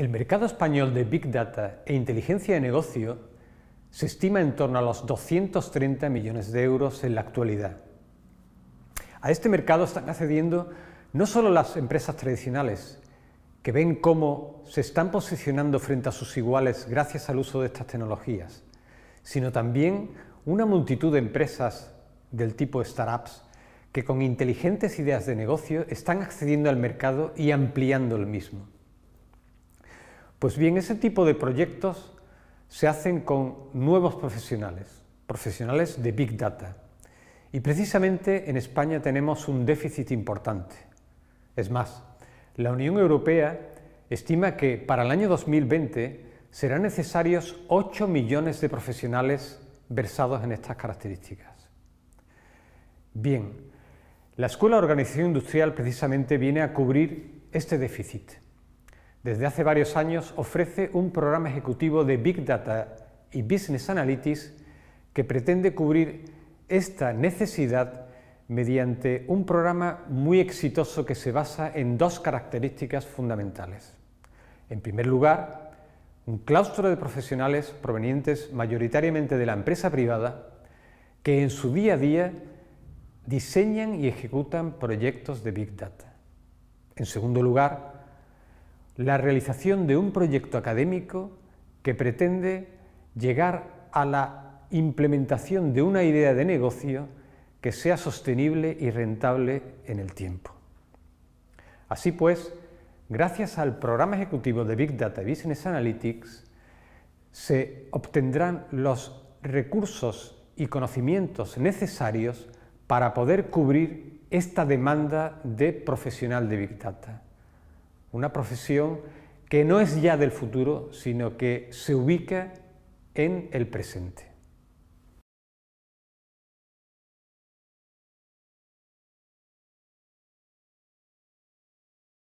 El mercado español de Big Data e inteligencia de negocio se estima en torno a los 230 millones de euros en la actualidad. A este mercado están accediendo no solo las empresas tradicionales, que ven cómo se están posicionando frente a sus iguales gracias al uso de estas tecnologías, sino también una multitud de empresas del tipo startups que con inteligentes ideas de negocio están accediendo al mercado y ampliando el mismo. Pues bien, ese tipo de proyectos se hacen con nuevos profesionales, profesionales de Big Data. Y precisamente en España tenemos un déficit importante. Es más, la Unión Europea estima que para el año 2020 serán necesarios 8 millones de profesionales versados en estas características. Bien, la Escuela de Organización Industrial precisamente viene a cubrir este déficit desde hace varios años ofrece un programa ejecutivo de Big Data y Business Analytics que pretende cubrir esta necesidad mediante un programa muy exitoso que se basa en dos características fundamentales. En primer lugar, un claustro de profesionales provenientes mayoritariamente de la empresa privada que en su día a día diseñan y ejecutan proyectos de Big Data. En segundo lugar, la realización de un proyecto académico que pretende llegar a la implementación de una idea de negocio que sea sostenible y rentable en el tiempo. Así pues, gracias al programa ejecutivo de Big Data Business Analytics, se obtendrán los recursos y conocimientos necesarios para poder cubrir esta demanda de profesional de Big Data una profesión que no es ya del futuro, sino que se ubica en el presente.